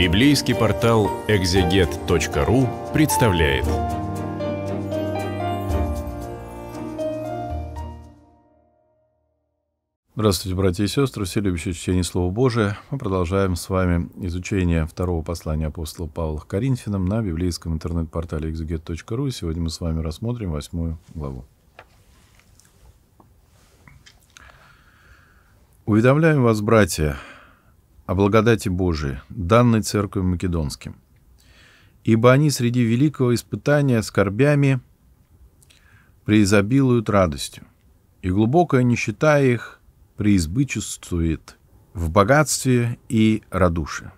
Библейский портал экзегет.ру представляет. Здравствуйте, братья и сестры, все любящие чтение Слова Божия. Мы продолжаем с вами изучение второго послания апостола Павла к Коринфянам на библейском интернет-портале exeget.ru. И сегодня мы с вами рассмотрим восьмую главу. Уведомляем вас, братья, о благодати Божией, данной церкви Македонским. Ибо они среди великого испытания скорбями преизобилуют радостью, и глубокая нищета их преизбычествует в богатстве и радуше,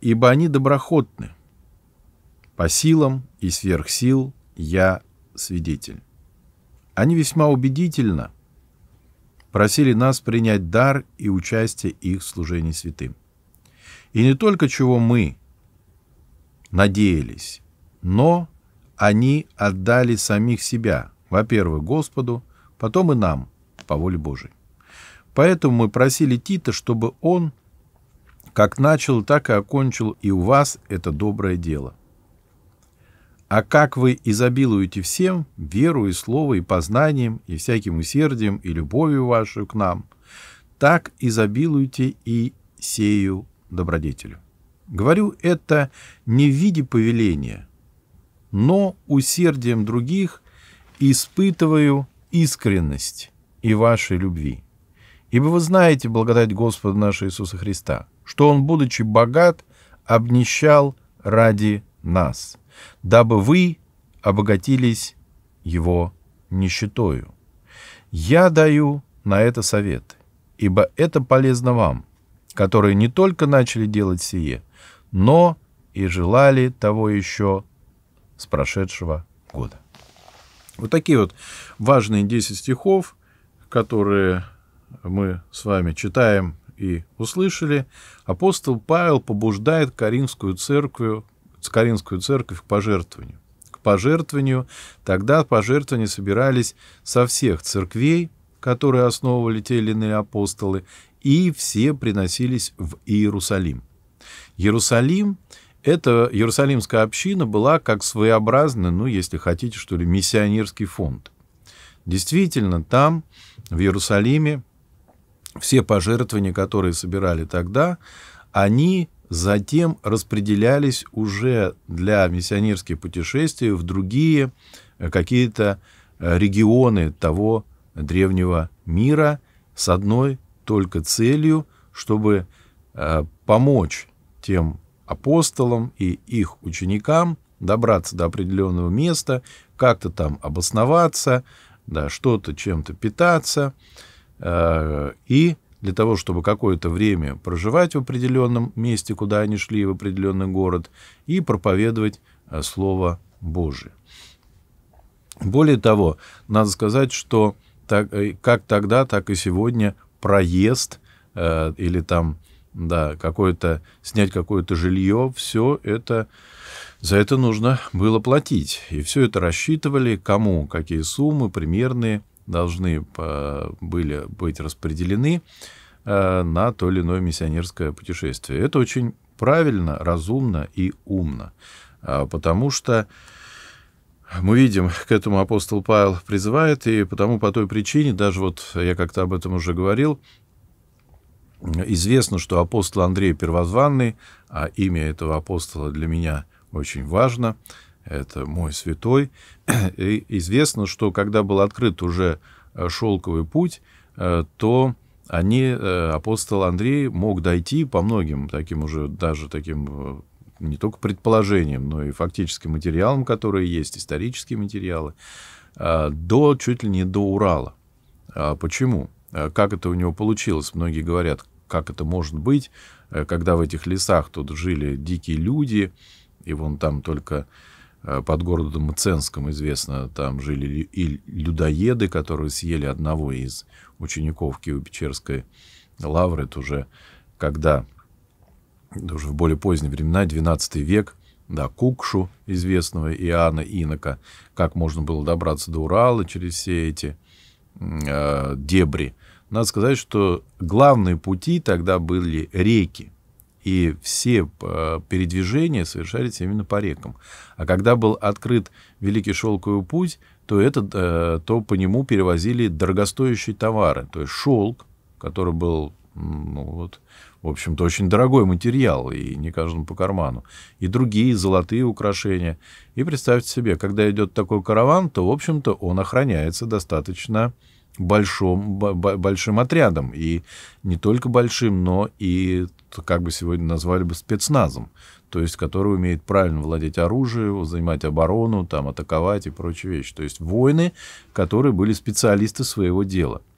Ибо они доброхотны, по силам и сверх сил я свидетель. Они весьма убедительно просили нас принять дар и участие их в служении святым. И не только чего мы надеялись, но они отдали самих себя, во-первых, Господу, потом и нам, по воле Божией. Поэтому мы просили Тита, чтобы он как начал, так и окончил и у вас это доброе дело. А как вы изобилуете всем, веру и слово, и познанием, и всяким усердием, и любовью вашу к нам, так изобилуйте и сею добродетелю. Говорю это не в виде повеления, но усердием других испытываю искренность и вашей любви. Ибо вы знаете благодать Господа нашего Иисуса Христа, что Он, будучи богат, обнищал ради нас, дабы вы обогатились Его нищетою. Я даю на это совет, ибо это полезно вам – которые не только начали делать сие, но и желали того еще с прошедшего года. Вот такие вот важные 10 стихов, которые мы с вами читаем и услышали. Апостол Павел побуждает Каринскую церковь, Каринскую церковь к пожертвованию. К пожертвованию. Тогда пожертвования собирались со всех церквей, которые основывали те или иные апостолы, и все приносились в Иерусалим. Иерусалим эта Иерусалимская община была как своеобразный, ну, если хотите, что ли, миссионерский фонд. Действительно, там, в Иерусалиме, все пожертвования, которые собирали тогда, они затем распределялись уже для миссионерских путешествий в другие э, какие-то э, регионы того древнего мира с одной только целью, чтобы э, помочь тем апостолам и их ученикам добраться до определенного места, как-то там обосноваться, да, что-то чем-то питаться, э, и для того, чтобы какое-то время проживать в определенном месте, куда они шли, в определенный город, и проповедовать э, Слово Божие. Более того, надо сказать, что так, как тогда, так и сегодня проезд э, или там, да, какое-то, снять какое-то жилье, все это, за это нужно было платить. И все это рассчитывали, кому какие суммы примерные должны э, были быть распределены э, на то или иное миссионерское путешествие. Это очень правильно, разумно и умно, а потому что мы видим, к этому апостол Павел призывает, и потому по той причине, даже вот я как-то об этом уже говорил, известно, что апостол Андрей Первозванный, а имя этого апостола для меня очень важно, это мой святой, и известно, что когда был открыт уже э, шелковый путь, э, то они, э, апостол Андрей, мог дойти по многим таким уже даже таким не только предположением, но и фактическим материалом, которые есть, исторические материалы, а, до чуть ли не до Урала. А, почему? А, как это у него получилось? Многие говорят, как это может быть, когда в этих лесах тут жили дикие люди, и вон там только под городом Мценском известно, там жили и людоеды, которые съели одного из учеников Киево-Печерской лавры, это уже когда уже в более поздние времена, 12 век, да, Кукшу, известного Иоанна Инока, как можно было добраться до Урала через все эти э, дебри. Надо сказать, что главные пути тогда были реки, и все э, передвижения совершались именно по рекам. А когда был открыт Великий Шелковый путь, то, этот, э, то по нему перевозили дорогостоящие товары, то есть шелк, который был ну, вот, в общем-то, очень дорогой материал, и не каждому по карману. И другие золотые украшения. И представьте себе, когда идет такой караван, то, в общем-то, он охраняется достаточно большом, большим отрядом. И не только большим, но и, как бы сегодня назвали бы, спецназом. То есть, который умеет правильно владеть оружием, занимать оборону, там, атаковать и прочие вещи. То есть, воины, которые были специалисты своего дела –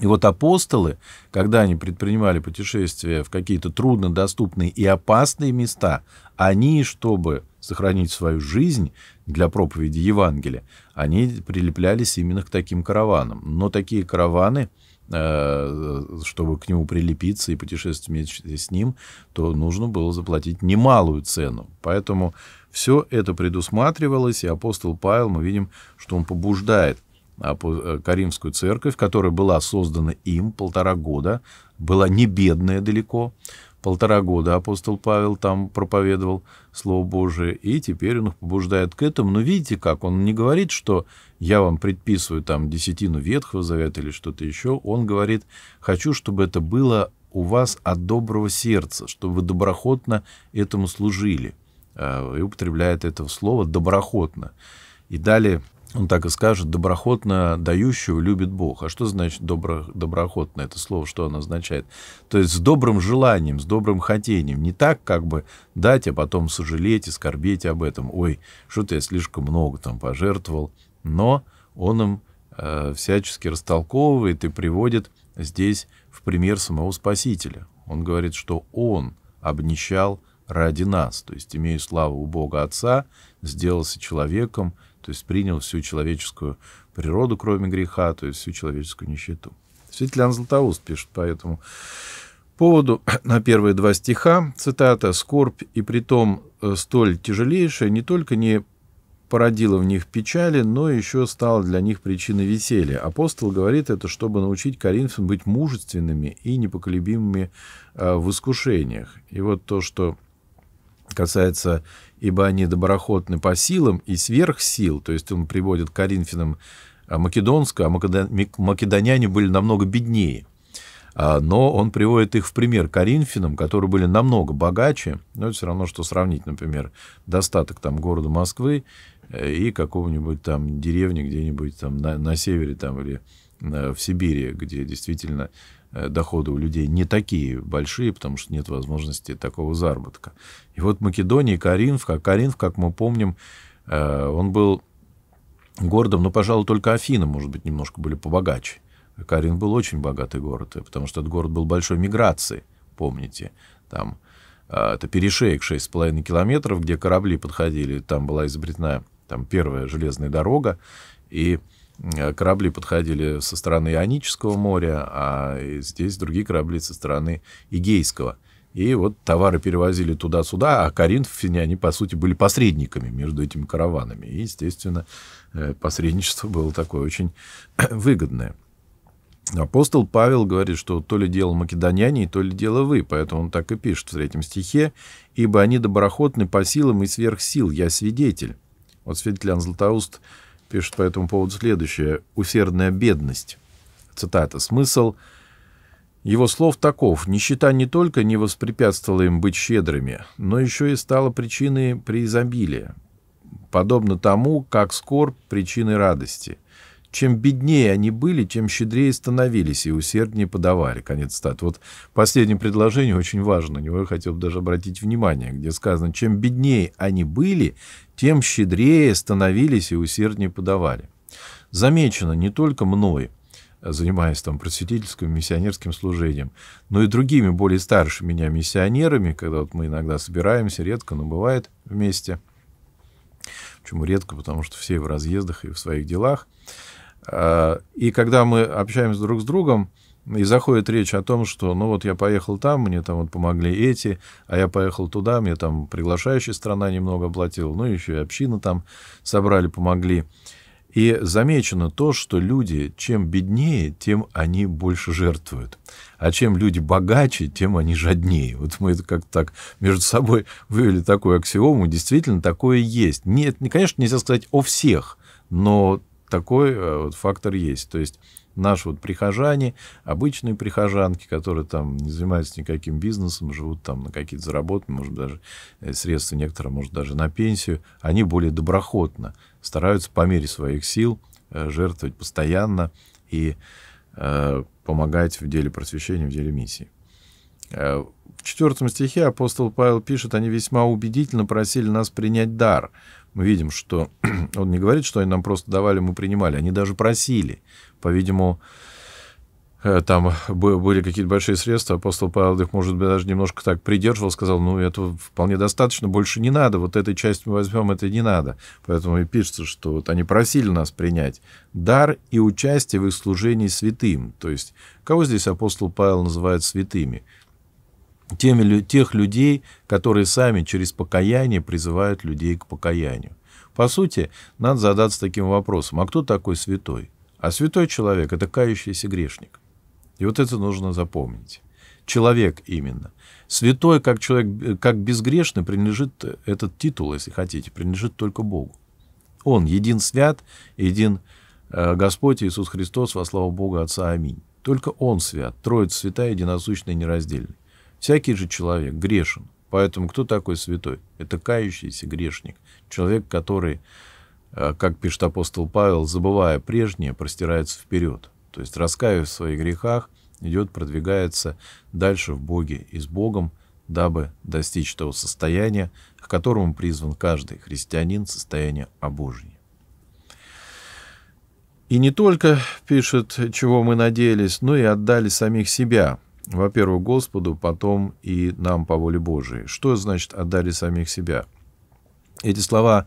и вот апостолы, когда они предпринимали путешествия в какие-то труднодоступные и опасные места, они, чтобы сохранить свою жизнь для проповеди Евангелия, они прилеплялись именно к таким караванам. Но такие караваны, э, чтобы к нему прилепиться и путешествовать с ним, то нужно было заплатить немалую цену. Поэтому все это предусматривалось, и апостол Павел, мы видим, что он побуждает – Э, Каримскую церковь, которая была создана им полтора года, была не бедная далеко, полтора года апостол Павел там проповедовал Слово Божие, и теперь он их побуждает к этому. Но видите как, он не говорит, что я вам предписываю там десятину Ветхого Завета или что-то еще, он говорит, хочу, чтобы это было у вас от доброго сердца, чтобы вы доброхотно этому служили. А, и употребляет это слово «доброхотно». И далее он так и скажет, доброхотно дающего любит Бог. А что значит добро, доброхотно? Это слово, что оно означает? То есть с добрым желанием, с добрым хотением. Не так как бы дать, а потом сожалеть и скорбеть об этом. Ой, что-то я слишком много там пожертвовал. Но он им э, всячески растолковывает и приводит здесь в пример самого Спасителя. Он говорит, что он обнищал ради нас. То есть, имея славу у Бога Отца, сделался человеком, то есть принял всю человеческую природу, кроме греха, то есть всю человеческую нищету. Святитель Иоанн Златоуст пишет по этому поводу на первые два стиха, цитата, «Скорбь и притом э, столь тяжелейшая не только не породила в них печали, но еще стала для них причиной веселья. Апостол говорит это, чтобы научить коринфян быть мужественными и непоколебимыми э, в искушениях. И вот то, что касается «Ибо они доброхотны по силам и сверх сил», то есть он приводит к Коринфянам а, Македонскую, а македоняне были намного беднее. А, но он приводит их в пример Коринфянам, которые были намного богаче, но это все равно, что сравнить, например, достаток там города Москвы э, и какого-нибудь там деревни где-нибудь там на, на севере там или э, в Сибири, где действительно Э, доходы у людей не такие большие, потому что нет возможности такого заработка. И вот Македония и Каринф, как Каринф, как мы помним, э, он был городом, но, ну, пожалуй, только Афины, может быть, немножко были побогаче. Карин был очень богатый город, э, потому что этот город был большой миграции, помните, там это перешеек 6,5 километров, где корабли подходили, там была изобретена там, первая железная дорога, и Э, корабли подходили со стороны Ионического моря, а здесь другие корабли со стороны Игейского. И вот товары перевозили туда-сюда, а коринфяне, они, по сути, были посредниками между этими караванами. И, естественно, э, посредничество было такое очень выгодное. Апостол Павел говорит, что то ли дело македоняне, то ли дело вы, поэтому он так и пишет в третьем стихе, «Ибо они доброхотны по силам и сверх сил, я свидетель». Вот свидетель Златоуст пишет по этому поводу следующее. «Усердная бедность». Цитата. «Смысл его слов таков. Нищета не только не воспрепятствовала им быть щедрыми, но еще и стала причиной преизобилия, подобно тому, как скорбь причиной радости. Чем беднее они были, тем щедрее становились и усерднее подавали. Конец стат. Вот последнее предложение очень важно, на него я хотел бы даже обратить внимание, где сказано, чем беднее они были, тем щедрее становились и усерднее подавали. Замечено не только мной, э, занимаясь там просветительским миссионерским служением, но и другими более старшими меня миссионерами, когда вот мы иногда собираемся, редко, но бывает вместе. Почему редко? Потому что все в разъездах и в своих делах. А, и когда мы общаемся друг с другом, и заходит речь о том, что, ну вот я поехал там, мне там вот помогли эти, а я поехал туда, мне там приглашающая страна немного оплатила, ну еще и община там собрали, помогли. И замечено то, что люди, чем беднее, тем они больше жертвуют. А чем люди богаче, тем они жаднее. Вот мы это как-то так между собой вывели такую аксиому. Действительно, такое есть. Нет, конечно, нельзя сказать о всех, но такой э, вот фактор есть. То есть наши вот прихожане, обычные прихожанки, которые там не занимаются никаким бизнесом, живут там на какие-то заработки, может, даже э, средства некоторые, может, даже на пенсию, они более доброхотно стараются по мере своих сил э, жертвовать постоянно и э, помогать в деле просвещения, в деле миссии. Э, в четвертом стихе апостол Павел пишет, они весьма убедительно просили нас принять дар. Мы видим, что он не говорит, что они нам просто давали, мы принимали. Они даже просили. По-видимому, э, там были какие-то большие средства, апостол Павел их, может быть, даже немножко так придерживал, сказал, ну, этого вполне достаточно, больше не надо, вот этой часть мы возьмем, это не надо. Поэтому и пишется, что вот они просили нас принять дар и участие в их служении святым. То есть, кого здесь апостол Павел называет святыми? — теми, тех людей, которые сами через покаяние призывают людей к покаянию. По сути, надо задаться таким вопросом, а кто такой святой? А святой человек – это кающийся грешник. И вот это нужно запомнить. Человек именно. Святой, как человек, как безгрешный, принадлежит э, этот титул, если хотите, принадлежит только Богу. Он един свят, един э, Господь Иисус Христос, во славу Бога Отца. Аминь. Только Он свят, Троица святая, единосущная, нераздельная. Всякий же человек грешен. Поэтому кто такой святой? Это кающийся грешник. Человек, который, э, как пишет апостол Павел, забывая прежнее, простирается вперед. То есть, раскаиваясь в своих грехах, идет, продвигается дальше в Боге и с Богом, дабы достичь того состояния, к которому призван каждый христианин, состояние обожения. И не только, пишет, чего мы надеялись, но и отдали самих себя – во-первых, Господу, потом и нам по воле Божией. Что значит «отдали самих себя»? Эти слова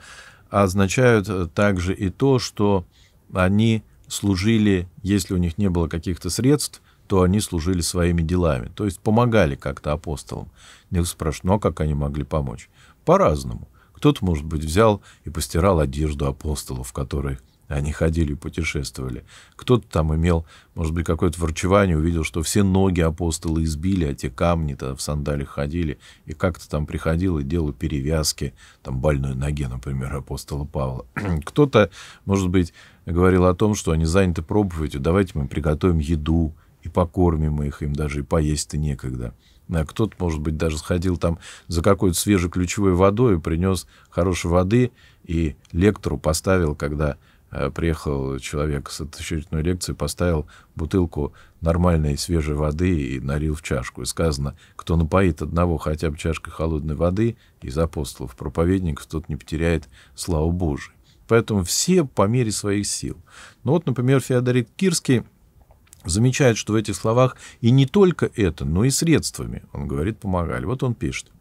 означают э, также и то, что они служили, если у них не было каких-то средств, то они служили своими делами, то есть помогали как-то апостолам. Не спрашивают, ну а как они могли помочь? По-разному. Кто-то, может быть, взял и постирал одежду апостолов, которые они ходили и путешествовали. Кто-то там имел, может быть, какое-то ворчевание, увидел, что все ноги апостола избили, а те камни-то в сандалях ходили, и как-то там приходил и делал перевязки, там, больной ноге, например, апостола Павла. Кто-то, может быть, говорил о том, что они заняты проповедью, давайте мы приготовим еду, и покормим их, им даже и поесть-то некогда. А кто-то, может быть, даже сходил там за какой-то свежей ключевой водой и принес хорошей воды, и лектору поставил, когда Э, приехал человек с очередной лекции, поставил бутылку нормальной свежей воды и налил в чашку. И сказано, кто напоит одного хотя бы чашкой холодной воды из апостолов, проповедников, тот не потеряет славу Божию. Поэтому все по мере своих сил. Ну вот, например, Феодорит Кирский замечает, что в этих словах и не только это, но и средствами, он говорит, помогали. Вот он пишет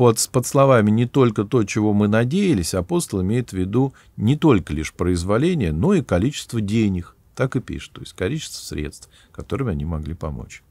под, под словами «не только то, чего мы надеялись», апостол имеет в виду не только лишь произволение, но и количество денег. Так и пишет, то есть количество средств, которыми они могли помочь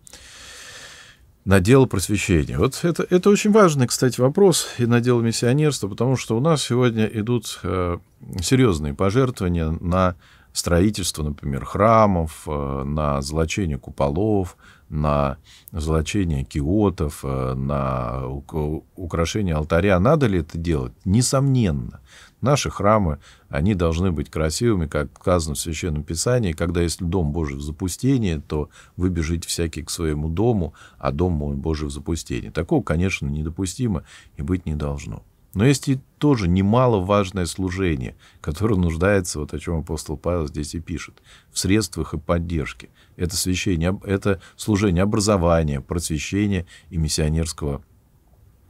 на дело просвещения. Вот это, это очень важный, кстати, вопрос и на дело миссионерства, потому что у нас сегодня идут э, серьезные пожертвования на строительство, например, храмов, э, на золочение куполов, на золочение киотов, э, на украшение алтаря. Надо ли это делать? Несомненно. Наши храмы, они должны быть красивыми, как сказано в Священном Писании, когда если Дом Божий в запустении, то вы бежите всякий к своему дому, а Дом мой Божий в запустении. Такого, конечно, недопустимо и быть не должно. Но есть и тоже немаловажное служение, которое нуждается, вот о чем апостол Павел здесь и пишет, в средствах и поддержке. Это, священие, это служение образования, просвещения и миссионерского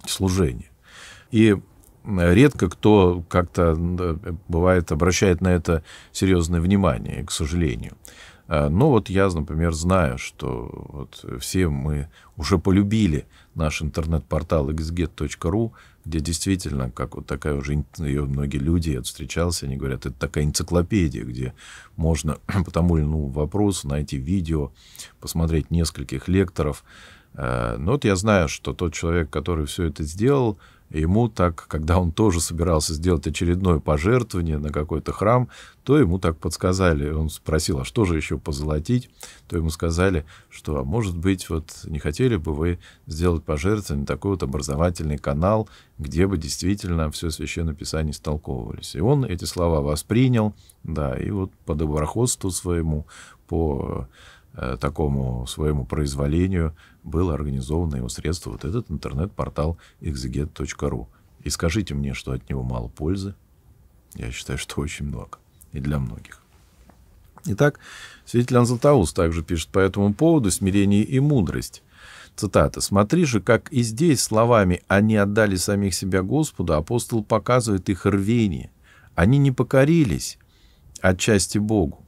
служения. И редко кто как-то, бывает, обращает на это серьезное внимание, к сожалению. А, но вот я, например, знаю, что вот все мы уже полюбили наш интернет-портал xget.ru где действительно, как вот такая уже, ее многие люди, я встречался, они говорят, это такая энциклопедия, где можно по тому или иному вопросу найти видео, посмотреть нескольких лекторов. Э, но вот я знаю, что тот человек, который все это сделал, Ему так, когда он тоже собирался сделать очередное пожертвование на какой-то храм, то ему так подсказали. Он спросил, а что же еще позолотить? То ему сказали, что, а может быть, вот не хотели бы вы сделать пожертвование такой вот образовательный канал, где бы действительно все Священное Писание истолковывались. И он эти слова воспринял, да, и вот по доброходству своему, по Э, такому своему произволению было организовано его средство, вот этот интернет-портал exeget.ru. И скажите мне, что от него мало пользы. Я считаю, что очень много. И для многих. Итак, свидетель Анзелтаус также пишет по этому поводу «Смирение и мудрость». Цитата. «Смотри же, как и здесь словами «они отдали самих себя Господу» апостол показывает их рвение. Они не покорились отчасти Богу,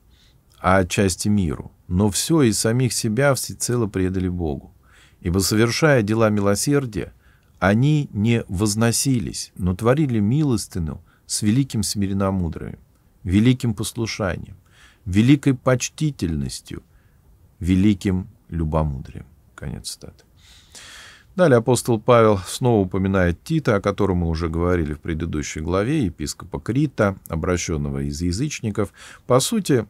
а отчасти миру но все и самих себя всецело предали Богу. Ибо, совершая дела милосердия, они не возносились, но творили милостыну с великим смиренномудрием, великим послушанием, великой почтительностью, великим любомудрием. Конец цитаты. Далее апостол Павел снова упоминает Тита, о котором мы уже говорили в предыдущей главе, епископа Крита, обращенного из язычников. По сути,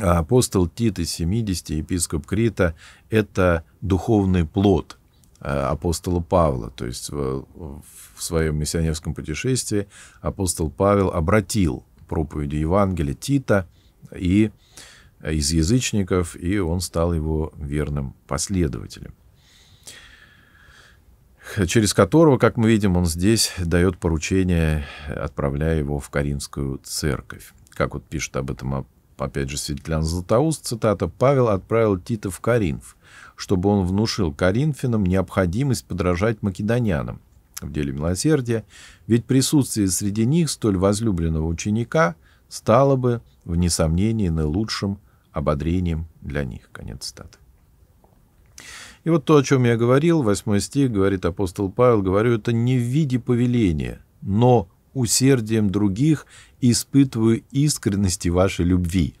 а апостол Тит из 70, епископ Крита, это духовный плод э, апостола Павла. То есть в своем миссионерском путешествии апостол Павел обратил проповеди Евангелия Тита и э, из язычников, и он стал его верным последователем через которого, как мы видим, он здесь дает поручение, отправляя его в Каринскую церковь. Как вот пишет об этом Опять же, Светлян Златоуст, цитата, «Павел отправил Тита в Коринф, чтобы он внушил коринфянам необходимость подражать македонянам в деле милосердия, ведь присутствие среди них столь возлюбленного ученика стало бы, в несомнении, наилучшим ободрением для них». Конец цитаты. И вот то, о чем я говорил, восьмой стих, говорит апостол Павел, говорю это не в виде повеления, но усердием других испытываю искренности вашей любви.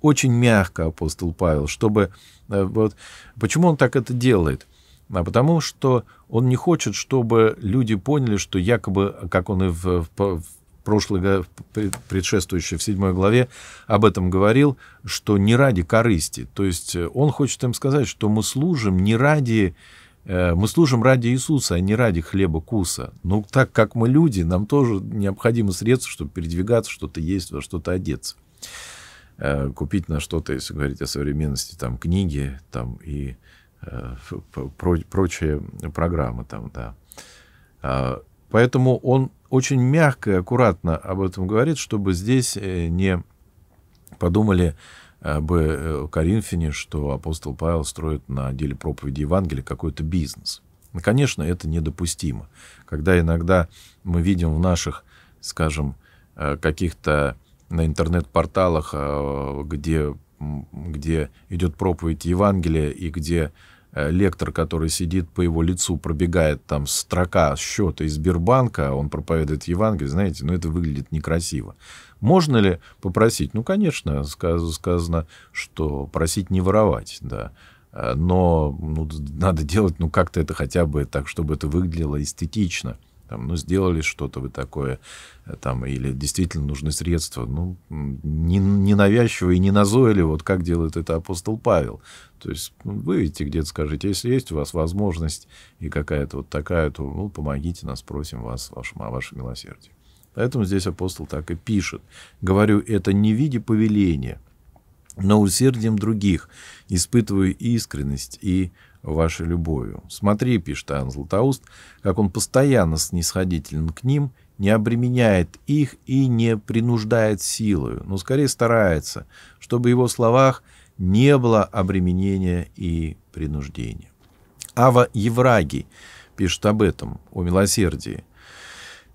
Очень мягко апостол Павел, чтобы... Э, вот, почему он так это делает? А потому что он не хочет, чтобы люди поняли, что якобы, как он и в, в прошлой, предшествующей в седьмой главе об этом говорил, что не ради корысти. То есть э, он хочет им сказать, что мы служим не ради Э, мы служим ради Иисуса, а не ради хлеба куса. Ну, так как мы люди, нам тоже необходимо средства, чтобы передвигаться, что-то есть, во что-то одеться. Э, купить на что-то, если говорить о современности, там, книги, там, и э, прочие программы там, да. А, поэтому он очень мягко и аккуратно об этом говорит, чтобы здесь не подумали, Э, б. Э, Коринфяне, что апостол Павел строит на деле проповеди Евангелия какой-то бизнес. Ну, конечно, это недопустимо. Когда иногда мы видим в наших, скажем, э, каких-то на интернет-порталах, где, где идет проповедь Евангелия и где лектор, который сидит по его лицу, пробегает там строка счета из Сбербанка, он проповедует Евангелие, знаете, ну это выглядит некрасиво. Можно ли попросить? Ну, конечно, сказано, что просить не воровать, да. Э, но ну, надо делать, ну, как-то это хотя бы так, чтобы это выглядело эстетично там, ну, сделали что-то вы такое, э, там, или действительно нужны средства, ну, не, не навязчиво и не назойливо, вот как делает это апостол Павел. То есть ну, выйдите где-то, скажите, если есть у вас возможность и какая-то вот такая, то ну, помогите нас, просим вас, вашему, о вашем милосердии. Поэтому здесь апостол так и пишет. «Говорю это не в виде повеления, но усердием других, испытываю искренность и вашей любовью. Смотри, пишет Иоанн Златоуст, как он постоянно снисходителен к ним, не обременяет их и не принуждает силою, но скорее старается, чтобы в его словах не было обременения и принуждения. Ава Еврагий пишет об этом, о милосердии.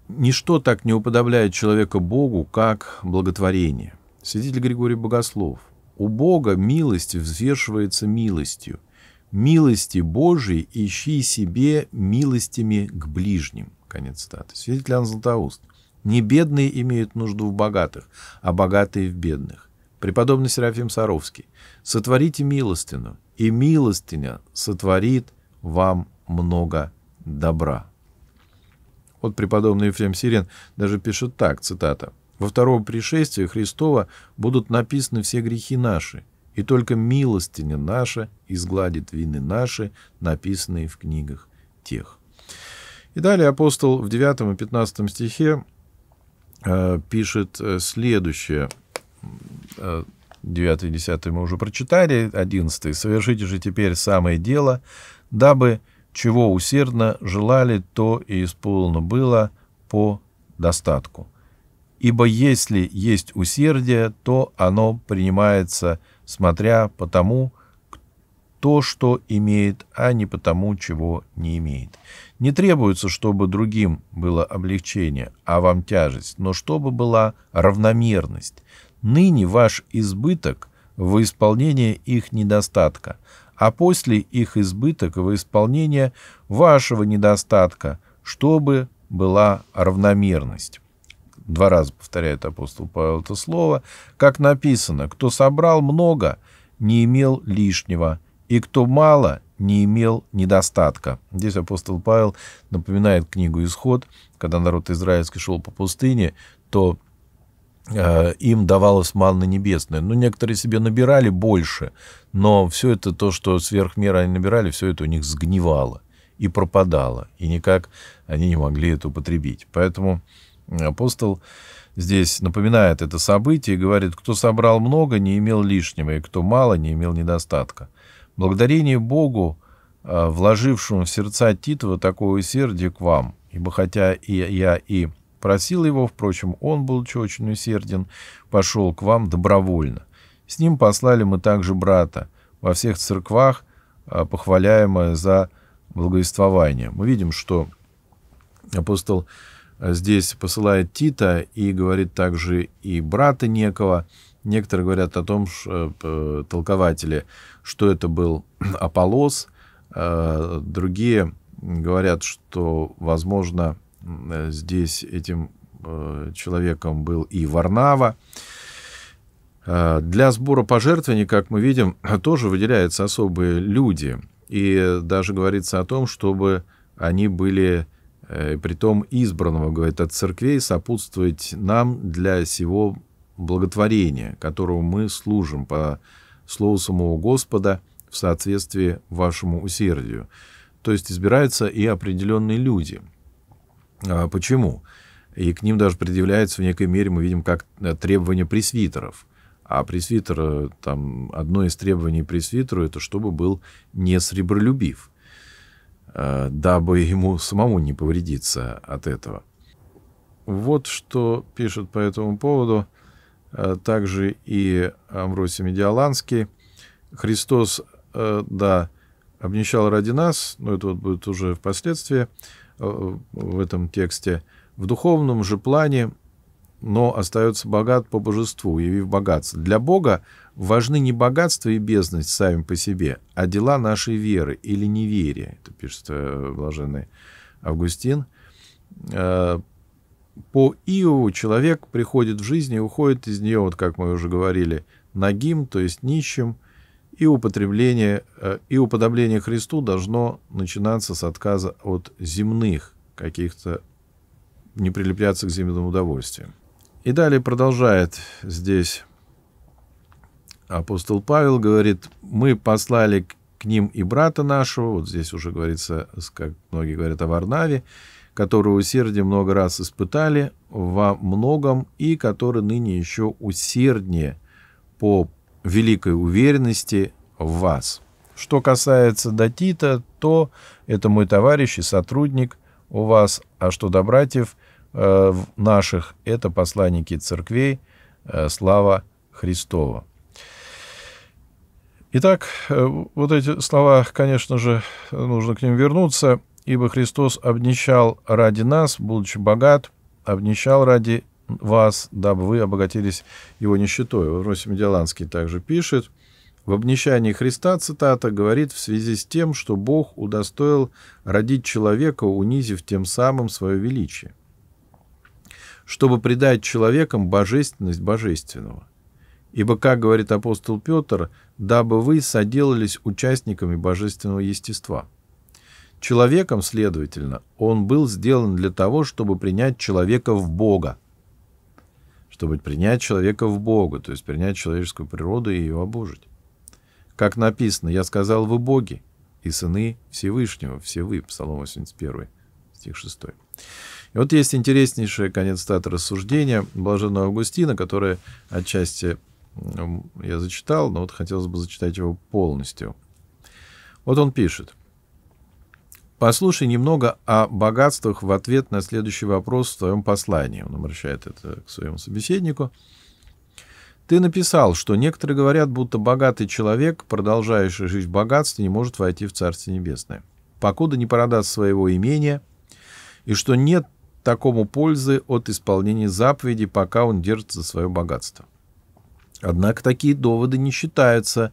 Ничто так не уподобляет человека Богу, как благотворение. Святитель Григорий Богослов. У Бога милость взвешивается милостью. Милости Божьей ищи себе милостями к ближним. Конец статы. Святитель Иоанн Златоуст. Не бедные имеют нужду в богатых, а богатые в бедных. Преподобный Серафим Саровский. Сотворите милостину, и милостиня сотворит вам много добра. Вот преподобный Ефрем Сирен даже пишет так, цитата. «Во втором пришествии Христова будут написаны все грехи наши, и только милостиня наша изгладит вины наши, написанные в книгах тех». И далее апостол в 9 и 15 стихе э, пишет э, следующее. 9 э, и 10 мы уже прочитали, 11. «Совершите же теперь самое дело, дабы чего усердно желали, то и исполнено было по достатку. Ибо если есть усердие, то оно принимается, смотря по тому, то, что имеет, а не потому, чего не имеет. Не требуется, чтобы другим было облегчение, а вам тяжесть, но чтобы была равномерность. Ныне ваш избыток в исполнении их недостатка – а после их избыток во исполнение вашего недостатка, чтобы была равномерность. Два раза повторяет апостол Павел это слово. Как написано, кто собрал много, не имел лишнего, и кто мало, не имел недостатка. Здесь апостол Павел напоминает книгу «Исход», когда народ израильский шел по пустыне, то Э, им давалась манна небесная. Ну, некоторые себе набирали больше, но все это то, что сверх меры они набирали, все это у них сгнивало и пропадало, и никак они не могли это употребить. Поэтому э, апостол здесь напоминает это событие и говорит, кто собрал много, не имел лишнего, и кто мало, не имел недостатка. Благодарение Богу, э, вложившему в сердца Титова такое усердие к вам, ибо хотя и я, и Просил его, впрочем, он был очень усерден, пошел к вам добровольно. С ним послали мы также брата. Во всех церквах, а, похваляемое за благовествование. Мы видим, что апостол а, здесь посылает Тита и говорит также и брата некого. Некоторые говорят о том, что, э, толкователи, что это был Аполос. А, другие говорят, что, возможно, Э, здесь этим э, человеком был и Варнава. Э, для сбора пожертвований, как мы видим, тоже выделяются особые люди. И даже говорится о том, чтобы они были при том избранного, говорит, от церквей, сопутствовать нам для сего благотворения, которому мы служим по слову самого Господа в соответствии вашему усердию. То есть избираются и определенные люди – а почему? И к ним даже предъявляется в некой мере, мы видим, как э, требования пресвитеров. А пресвитер, э, там, одно из требований пресвитеру, это чтобы был не сребролюбив, э, дабы ему самому не повредиться от этого. Вот что пишет по этому поводу также и Амвросий Медиаланский. Христос, да, обнищал ради нас, но это вот будет уже впоследствии, Э, в этом тексте. В духовном же плане, но остается богат по божеству, явив богатство. Для Бога важны не богатство и бедность сами по себе, а дела нашей веры или неверия. Это пишет э, блаженный Августин. Э, по Иову человек приходит в жизнь и уходит из нее, вот как мы уже говорили, нагим, то есть нищим, и употребление, э, и уподобление Христу должно начинаться с отказа от земных каких-то, не прилепляться к земным удовольствиям. И далее продолжает здесь апостол Павел, говорит, мы послали к ним и брата нашего, вот здесь уже говорится, как многие говорят о Варнаве, которого усердие много раз испытали во многом и который ныне еще усерднее по великой уверенности в вас. Что касается Датита, то это мой товарищ и сотрудник у вас, а что до братьев э, наших, это посланники церквей, э, слава Христова. Итак, э, вот эти слова, конечно же, нужно к ним вернуться, ибо Христос обнищал ради нас, будучи богат, обнищал ради вас, дабы вы обогатились его нищетой. Вавросий Медиаланский также пишет, в обнищании Христа, цитата, говорит в связи с тем, что Бог удостоил родить человека, унизив тем самым свое величие, чтобы придать человекам божественность божественного. Ибо, как говорит апостол Петр, дабы вы соделались участниками божественного естества. Человеком, следовательно, он был сделан для того, чтобы принять человека в Бога, чтобы принять человека в Бога, то есть принять человеческую природу и ее обожить. Как написано, «Я сказал, вы боги, и сыны Всевышнего, все вы», Псалом 81, стих 6. И вот есть интереснейшее конец статы рассуждения Блаженного Августина, которое отчасти я зачитал, но вот хотелось бы зачитать его полностью. Вот он пишет – Послушай немного о богатствах в ответ на следующий вопрос в твоем послании. Он обращает это к своему собеседнику. Ты написал, что некоторые говорят, будто богатый человек, продолжающий жить в богатстве, не может войти в Царствие Небесное, покуда не продаст своего имения, и что нет такому пользы от исполнения заповеди, пока он держится за свое богатство. Однако такие доводы не считаются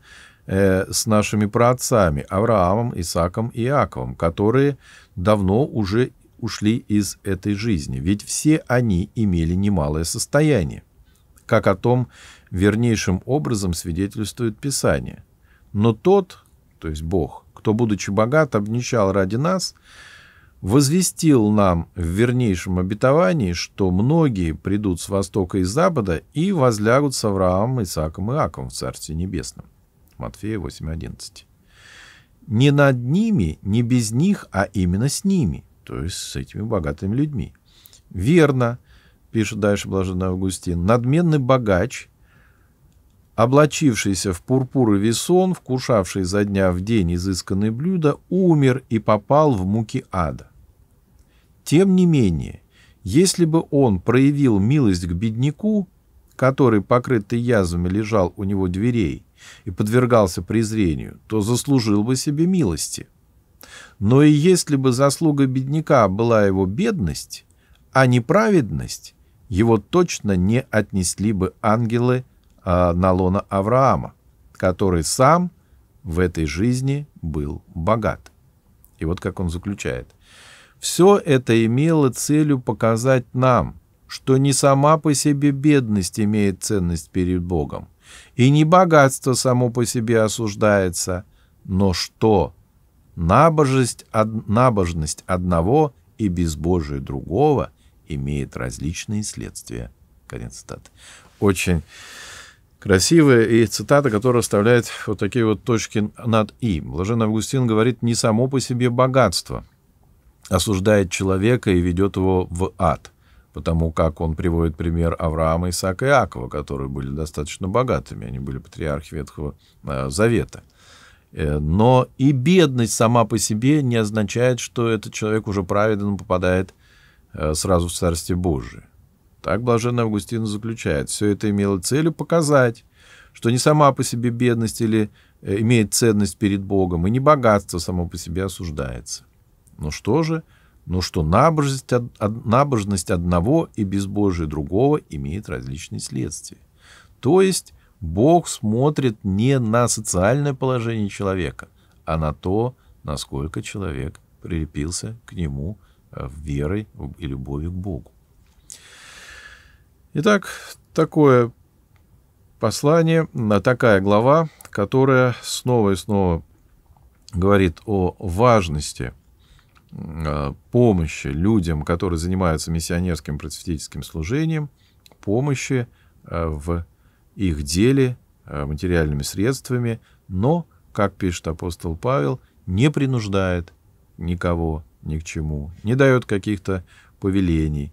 Э, с нашими праотцами Авраамом, Исаком и Иаковом, которые давно уже ушли из этой жизни, ведь все они имели немалое состояние, как о том вернейшим образом свидетельствует Писание. Но тот, то есть Бог, кто, будучи богат, обнищал ради нас, возвестил нам в вернейшем обетовании, что многие придут с востока и с запада и возлягут с Авраамом, Исааком и Аком в Царстве Небесном. Матфея 8.11. Не над ними, не без них, а именно с ними, то есть с этими богатыми людьми. Верно, пишет дальше блаженный Августин, надменный богач, облачившийся в пурпур и весон, вкушавший за дня в день изысканные блюда, умер и попал в муки ада. Тем не менее, если бы он проявил милость к бедняку, который, покрытый язвами, лежал у него дверей и подвергался презрению, то заслужил бы себе милости. Но и если бы заслуга бедняка была его бедность, а не праведность, его точно не отнесли бы ангелы а, на лона Авраама, который сам в этой жизни был богат. И вот как он заключает. «Все это имело целью показать нам, что не сама по себе бедность имеет ценность перед Богом, и не богатство само по себе осуждается, но что набожность, од, набожность одного и безбожие другого имеет различные следствия. Конец цитаты. Очень красивая и цитата, которая оставляет вот такие вот точки над «и». Блажен Августин говорит, не само по себе богатство осуждает человека и ведет его в ад – потому как он приводит пример Авраама, Исаака и Иакова, которые были достаточно богатыми, они были патриархи Ветхого э, Завета. Э, но и бедность сама по себе не означает, что этот человек уже праведен попадает э, сразу в Царствие Божие. Так блаженный Августин заключает. Все это имело целью показать, что не сама по себе бедность или имеет ценность перед Богом, и не богатство само по себе осуждается. Но что же – но ну что набожность, набожность одного и безбожие другого имеет различные следствия. То есть Бог смотрит не на социальное положение человека, а на то, насколько человек прилепился к нему э, верой и любовью к Богу. Итак, такое послание, э, такая глава, которая снова и снова говорит о важности – Э, помощи людям, которые занимаются миссионерским просветительским служением, помощи э, в их деле э, материальными средствами, но, как пишет апостол Павел, не принуждает никого ни к чему, не дает каких-то повелений.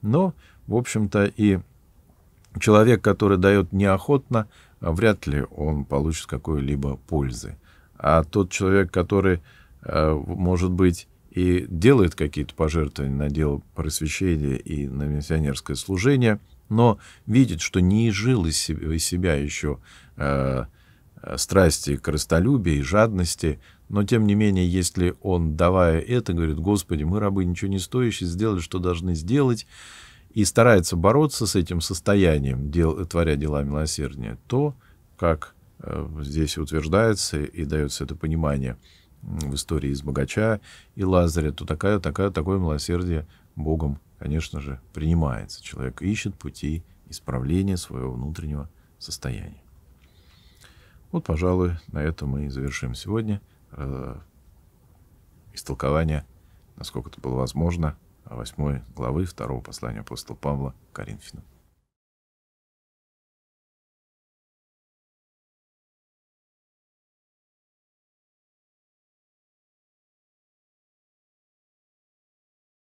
Но, в общем-то, и человек, который дает неохотно, вряд ли он получит какой-либо пользы. А тот человек, который, может быть, и делает какие-то пожертвования на дело просвещения и на миссионерское служение, но видит, что не изжил из себя еще э, э страсти крыстолюбия и жадности, но тем не менее, если он, давая это, говорит, «Господи, мы рабы ничего не стоящие, сделали, что должны сделать», и старается бороться с этим состоянием, дел, творя дела милосердия, то, как э, здесь утверждается и дается это понимание – в истории из богача и Лазаря, то такая, такая, такое милосердие Богом, конечно же, принимается. Человек ищет пути исправления своего внутреннего состояния. Вот, пожалуй, на этом мы и завершим сегодня э, истолкование, насколько это было возможно, восьмой главы второго послания апостола Павла Коринфянам.